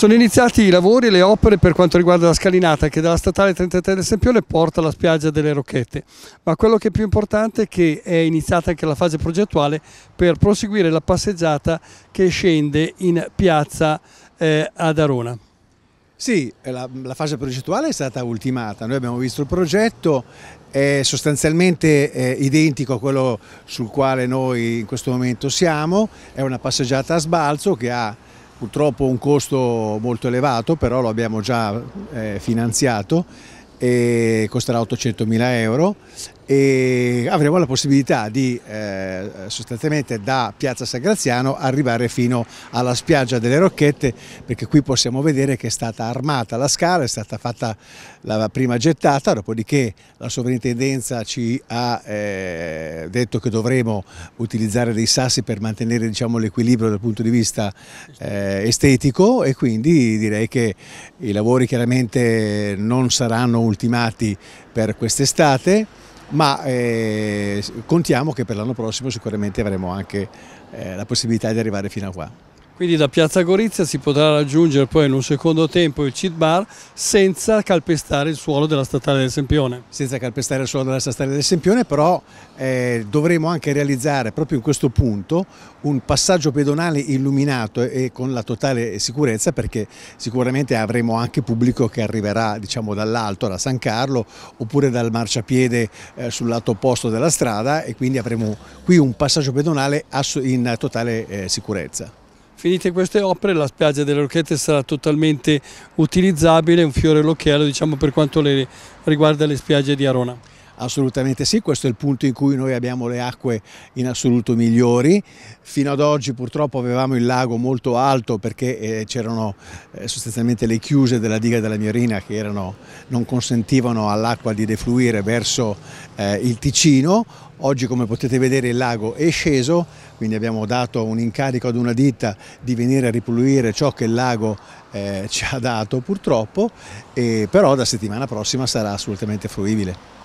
Sono iniziati i lavori e le opere per quanto riguarda la scalinata che dalla statale 33 del Sempione porta alla spiaggia delle Rocchette, ma quello che è più importante è che è iniziata anche la fase progettuale per proseguire la passeggiata che scende in piazza eh, ad Arona. Sì, eh, la, la, fase progettuale è stata ultimata, noi abbiamo visto il progetto, è sostanzialmente eh, identico a quello sul quale noi in questo momento siamo, è una passeggiata a sbalzo che ha purtroppo un costo molto elevato, però lo abbiamo già eh, finanziato e costerà 800 mila euro e avremo la possibilità di eh, sostanzialmente da Piazza San Graziano arrivare fino alla spiaggia delle Rocchette perché qui possiamo vedere che è stata armata la scala, è stata fatta la prima gettata, dopodiché la sovrintendenza ci ha eh, detto che dovremo utilizzare dei sassi per mantenere diciamo, l'equilibrio dal punto di vista eh, estetico e quindi direi che i lavori chiaramente non saranno ultimati per quest'estate ma eh, contiamo che per l'anno prossimo sicuramente avremo anche eh, la possibilità di arrivare fino a qua. Quindi da Piazza Gorizia si potrà raggiungere poi in un secondo tempo il Cid bar senza calpestare il suolo della statale del Sempione. Senza calpestare il suolo della statale del Sempione, però eh, dovremo anche realizzare proprio in questo punto un passaggio pedonale illuminato e con la totale sicurezza perché sicuramente avremo anche pubblico che arriverà diciamo, dall'alto, da San Carlo oppure dal marciapiede eh, sul lato opposto della strada e quindi avremo qui un passaggio pedonale in totale eh, sicurezza. Finite queste opere la spiaggia delle Rocchette sarà totalmente utilizzabile, un fiore all'occhiello diciamo, per quanto le riguarda le spiagge di Arona. Assolutamente sì, questo è il punto in cui noi abbiamo le acque in assoluto migliori. Fino ad oggi purtroppo avevamo il lago molto alto perché eh, c'erano eh, sostanzialmente le chiuse della diga della Miorina che erano, non consentivano all'acqua di defluire verso eh, il Ticino. Oggi come potete vedere il lago è sceso, quindi abbiamo dato un incarico ad una ditta di venire a ripulire ciò che il lago eh, ci ha dato purtroppo, e però da settimana prossima sarà assolutamente fruibile.